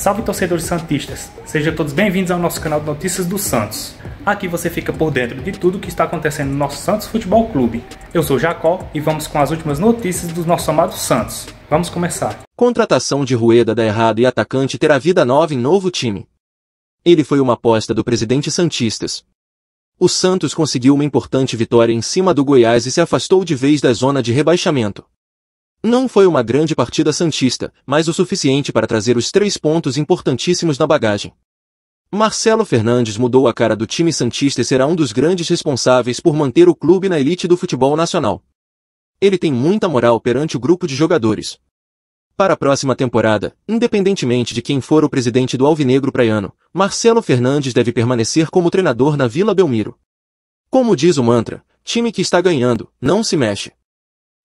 Salve torcedores santistas, sejam todos bem-vindos ao nosso canal de Notícias do Santos. Aqui você fica por dentro de tudo o que está acontecendo no nosso Santos Futebol Clube. Eu sou Jacó e vamos com as últimas notícias do nosso amado Santos. Vamos começar. Contratação de Rueda dá errado e atacante terá vida nova em novo time. Ele foi uma aposta do presidente Santistas. O Santos conseguiu uma importante vitória em cima do Goiás e se afastou de vez da zona de rebaixamento. Não foi uma grande partida santista, mas o suficiente para trazer os três pontos importantíssimos na bagagem. Marcelo Fernandes mudou a cara do time santista e será um dos grandes responsáveis por manter o clube na elite do futebol nacional. Ele tem muita moral perante o grupo de jogadores. Para a próxima temporada, independentemente de quem for o presidente do Alvinegro Praiano, Marcelo Fernandes deve permanecer como treinador na Vila Belmiro. Como diz o mantra, time que está ganhando, não se mexe.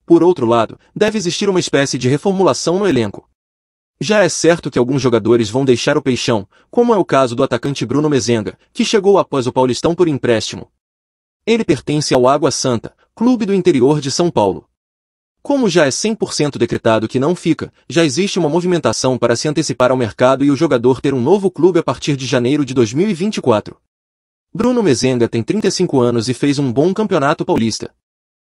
Por outro lado, deve existir uma espécie de reformulação no elenco. Já é certo que alguns jogadores vão deixar o peixão, como é o caso do atacante Bruno Mezenga, que chegou após o Paulistão por empréstimo. Ele pertence ao Água Santa, clube do interior de São Paulo. Como já é 100% decretado que não fica, já existe uma movimentação para se antecipar ao mercado e o jogador ter um novo clube a partir de janeiro de 2024. Bruno Mezenga tem 35 anos e fez um bom campeonato paulista.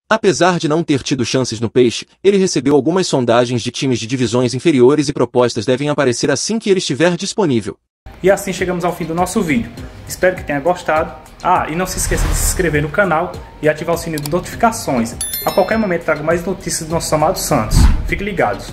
Apesar de não ter tido chances no peixe, ele recebeu algumas sondagens de times de divisões inferiores e propostas devem aparecer assim que ele estiver disponível. E assim chegamos ao fim do nosso vídeo. Espero que tenha gostado. Ah, e não se esqueça de se inscrever no canal e ativar o sininho de notificações. A qualquer momento trago mais notícias do nosso amado Santos. Fique ligados.